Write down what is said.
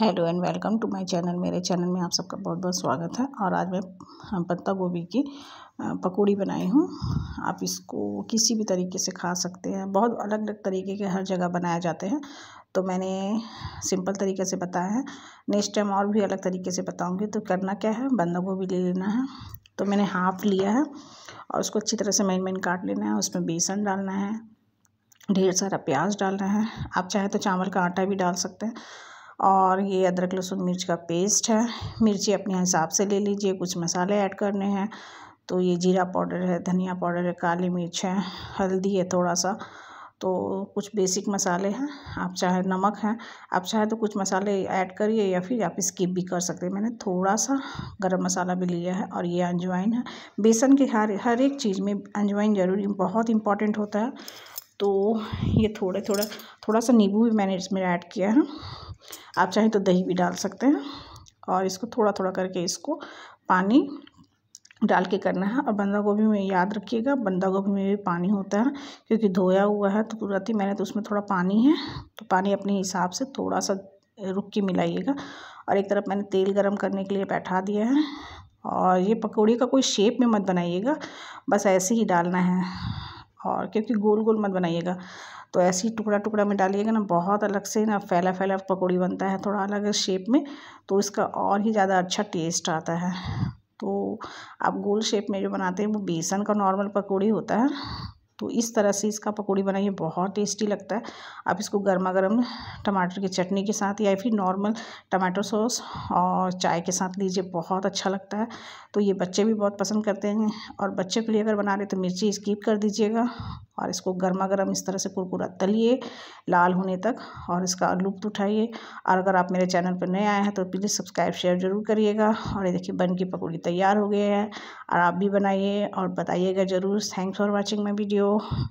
Hello and welcome to my channel मेरे channel में आप सबका बहुत बहुत स्वागत है और आज मैं हाँ, पत्ता गोभी की पकौड़ी बनाई हूँ आप इसको किसी भी तरीके से खा सकते हैं बहुत अलग अलग तरीके के हर जगह बनाए जाते हैं तो मैंने सिंपल तरीके से बताया है नेक्स्ट टाइम और भी अलग तरीके से बताऊँगी तो करना क्या है बंदा गोभी ले लेना है तो मैंने हाफ़ लिया है और उसको अच्छी तरह से मेन मेन काट लेना है उसमें बेसन डालना है ढेर सारा प्याज डालना है आप चाहे तो चावल का आटा भी डाल सकते हैं और ये अदरक लहसुन मिर्च का पेस्ट है मिर्ची अपने हिसाब से ले लीजिए कुछ मसाले ऐड करने हैं तो ये जीरा पाउडर है धनिया पाउडर है काली मिर्च है हल्दी है थोड़ा सा तो कुछ बेसिक मसाले हैं आप चाहे नमक है आप चाहे तो कुछ मसाले ऐड करिए या फिर आप स्किप भी कर सकते हैं मैंने थोड़ा सा गरम मसाला भी लिया है और ये अंजवाइन है बेसन के हर हर एक चीज़ में अंजवाइन ज़रूरी बहुत इंपॉर्टेंट होता है तो ये थोड़े थोड़ा थोड़ा सा नींबू भी मैंने इसमें ऐड किया है आप चाहें तो दही भी डाल सकते हैं और इसको थोड़ा थोड़ा करके इसको पानी डाल के करना है और बंदा गोभी में याद रखिएगा बंदा गोभी में भी पानी होता है क्योंकि धोया हुआ है तो तुरंत ही मैंने तो उसमें थोड़ा पानी है तो पानी अपने हिसाब से थोड़ा सा रुक के मिलाइएगा और एक तरफ मैंने तेल गरम करने के लिए बैठा दिया है और ये पकौड़ी का कोई शेप में मत बनाइएगा बस ऐसे ही डालना है और क्योंकि गोल गोल मत बनाइएगा तो ऐसे ही टुकड़ा टुकड़ा में डालिएगा ना बहुत अलग से ना फैला फैला पकौड़ी बनता है थोड़ा अलग शेप में तो इसका और ही ज़्यादा अच्छा टेस्ट आता है तो आप गोल शेप में जो बनाते हैं वो बेसन का नॉर्मल पकौड़ी होता है तो इस तरह से इसका पकौड़ी बनाइए बहुत टेस्टी लगता है आप इसको गर्मा गर्म टमाटर की चटनी के साथ या फिर नॉर्मल टमाटो सॉस और चाय के साथ लीजिए बहुत अच्छा लगता है तो ये बच्चे भी बहुत पसंद करते हैं और बच्चे के लिए अगर बना रहे तो मिर्ची स्कीप कर दीजिएगा और इसको गर्मा गर्म इस तरह से कुरकुरा तलिए लाल होने तक और इसका लुप्त उठाइए और अगर आप मेरे चैनल पर नए आए हैं तो प्लीज़ सब्सक्राइब शेयर ज़रूर करिएगा और ये देखिए बन की पकौड़ी तैयार हो गया है और आप भी बनाइए और बताइएगा ज़रूर thanks for watching my video Oh.